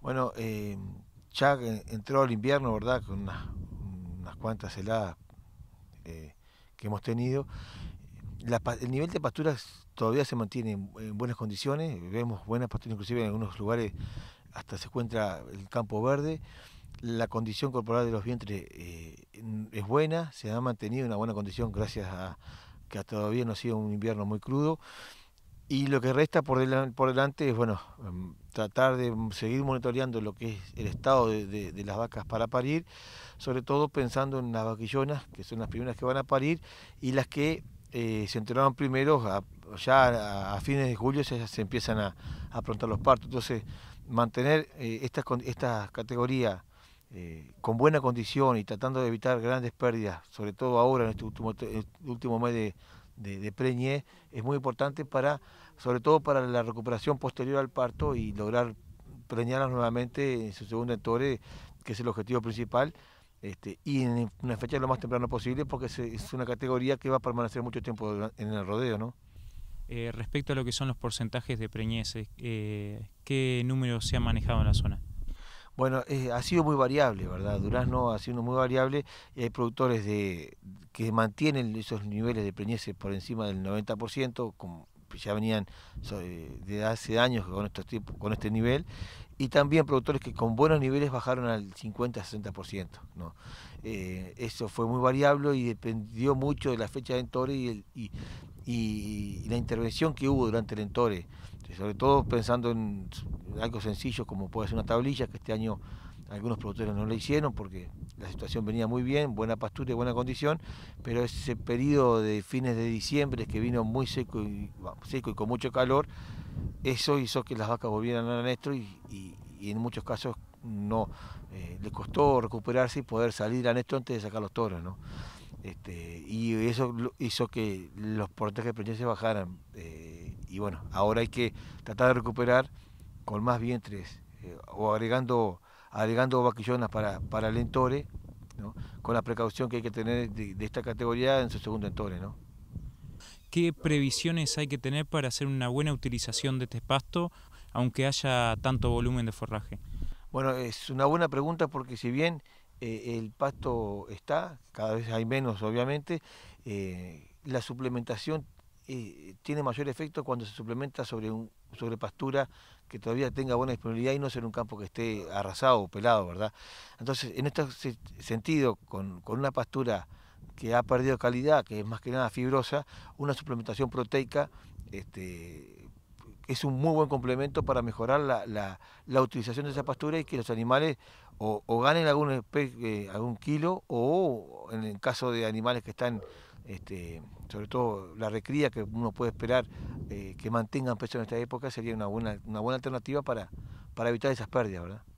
Bueno, eh, ya entró el invierno, ¿verdad? Con unas, cuantas heladas eh, que hemos tenido. el nivel de pasturas todavía se mantiene en, buenas condiciones. Vemos buenas pasturas, inclusive en algunos lugares hasta se encuentra el campo verde. La condición corporal de los vientres eh, es buena, se ha mantenido en una buena condición gracias a que todavía no ha sido un invierno muy crudo. Y lo que resta por, por delante es, bueno, em, tratar de seguir monitoreando lo que es el estado de, las vacas para parir, sobre todo pensando en las vaquillonas, que son las primeras que van a parir, y las que eh, se enteraron primero, ya a, fines de julio se, empiezan a, a, aprontar los partos. Entonces, mantener eh, estas esta, categoría eh, con buena condición y tratando de evitar grandes pérdidas, sobre todo ahora en este último, este último mes de de, de es muy importante para, sobre todo para la recuperación posterior al parto y lograr preñarlas nuevamente en su segundo entore, que es el objetivo principal, este, y en una fecha lo más temprano posible, porque es una categoría que va a permanecer mucho tiempo en el rodeo, ¿no? Eh, respecto a lo que son los porcentajes de preñeces, eh, ¿qué número se han manejado en la zona? Bueno, eh, ha sido muy variable, ¿verdad? Durazno ha sido muy variable y hay productores de, que mantienen esos niveles de preñeces por encima del 90%, como ya venían eh, de hace años con, estos tipos, con este nivel, y también productores que con buenos niveles bajaron al 50-60%. ¿no? Eh, eso fue muy variable y dependió mucho de la fecha de Entore y, y la intervención que hubo durante el Entore sobre todo pensando en algo sencillo como puede ser una tablilla, que este año algunos productores no la hicieron porque la situación venía muy bien, buena pastura y buena condición, pero ese periodo de fines de diciembre que vino muy seco y, seco y con mucho calor, eso hizo que las vacas volvieran a Néstor y, en muchos casos no eh, le costó recuperarse y poder salir a Néstor antes de sacar los toros, este, y eso hizo que los porcentajes de precios se bajaran. Eh, y bueno, ahora hay que tratar de recuperar con más vientres eh, o agregando, agregando vaquillonas para, para el entore, con la precaución que hay que tener de, esta categoría en su segundo entore. ¿no? ¿Qué previsiones hay que tener para hacer una buena utilización de este pasto, aunque haya tanto volumen de forraje? Bueno, es una buena pregunta porque si bien eh, el pasto está, cada vez hay menos obviamente, eh, la suplementación eh, tiene mayor efecto cuando se suplementa sobre, un, sobre pastura que todavía tenga buena disponibilidad y no ser un campo que esté arrasado o pelado, ¿verdad? Entonces, en este sentido, con, una pastura que ha perdido calidad, que es más que nada fibrosa, una suplementación proteica este, es un muy buen complemento para mejorar la, utilización de esa pastura y que los animales o, ganen algún, eh, algún kilo o en el caso de animales que están este, sobre todo la recría que uno puede esperar eh, que mantengan peso en esta época, sería una buena, una buena alternativa para, evitar esas pérdidas,